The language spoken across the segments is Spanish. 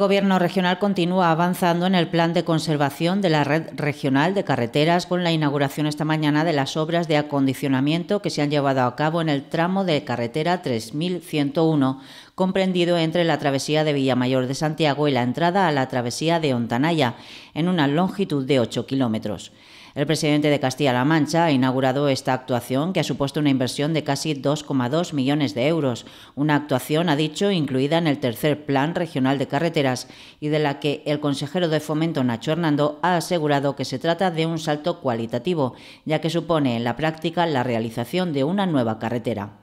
El Gobierno regional continúa avanzando en el plan de conservación de la red regional de carreteras con la inauguración esta mañana de las obras de acondicionamiento que se han llevado a cabo en el tramo de carretera 3101 comprendido entre la travesía de Villamayor de Santiago y la entrada a la travesía de Ontanaya, en una longitud de 8 kilómetros. El presidente de Castilla-La Mancha ha inaugurado esta actuación que ha supuesto una inversión de casi 2,2 millones de euros, una actuación, ha dicho, incluida en el tercer Plan Regional de Carreteras y de la que el consejero de Fomento Nacho Hernando ha asegurado que se trata de un salto cualitativo, ya que supone en la práctica la realización de una nueva carretera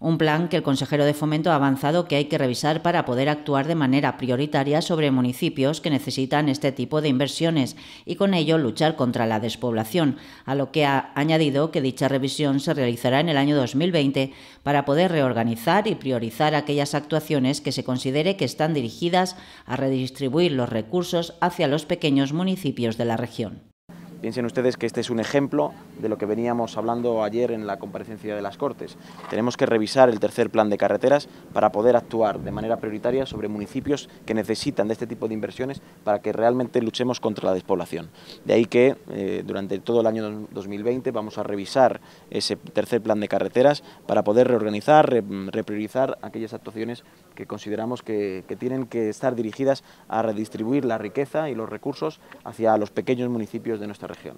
un plan que el consejero de Fomento ha avanzado que hay que revisar para poder actuar de manera prioritaria sobre municipios que necesitan este tipo de inversiones y con ello luchar contra la despoblación, a lo que ha añadido que dicha revisión se realizará en el año 2020 para poder reorganizar y priorizar aquellas actuaciones que se considere que están dirigidas a redistribuir los recursos hacia los pequeños municipios de la región. Piensen ustedes que este es un ejemplo de lo que veníamos hablando ayer en la comparecencia de las Cortes. Tenemos que revisar el tercer plan de carreteras para poder actuar de manera prioritaria sobre municipios que necesitan de este tipo de inversiones para que realmente luchemos contra la despoblación. De ahí que eh, durante todo el año 2020 vamos a revisar ese tercer plan de carreteras para poder reorganizar, repriorizar aquellas actuaciones que consideramos que tienen que estar dirigidas a redistribuir la riqueza y los recursos hacia los pequeños municipios de nuestra región.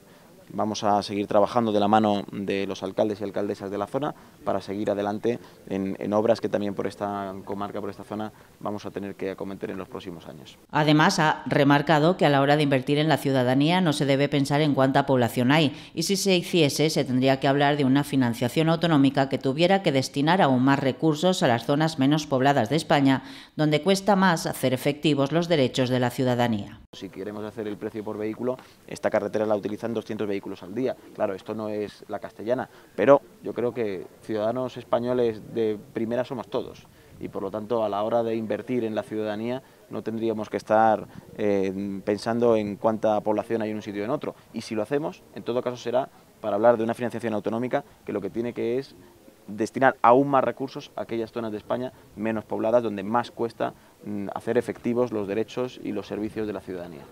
Vamos a seguir trabajando de la mano de los alcaldes y alcaldesas de la zona para seguir adelante en, obras que también por esta comarca, por esta zona, vamos a tener que acometer en los próximos años. Además, ha remarcado que a la hora de invertir en la ciudadanía no se debe pensar en cuánta población hay y si se hiciese se tendría que hablar de una financiación autonómica que tuviera que destinar aún más recursos a las zonas menos pobladas de España, donde cuesta más hacer efectivos los derechos de la ciudadanía. Si queremos hacer el precio por vehículo, esta carretera la utilizan 200 vehículos al día. Claro, esto no es la castellana, pero yo creo que ciudadanos españoles de primera somos todos y por lo tanto a la hora de invertir en la ciudadanía no tendríamos que estar eh, pensando en cuánta población hay en un sitio o en otro. Y si lo hacemos, en todo caso será para hablar de una financiación autonómica que lo que tiene que es destinar aún más recursos a aquellas zonas de España menos pobladas donde más cuesta mm, hacer efectivos los derechos y los servicios de la ciudadanía.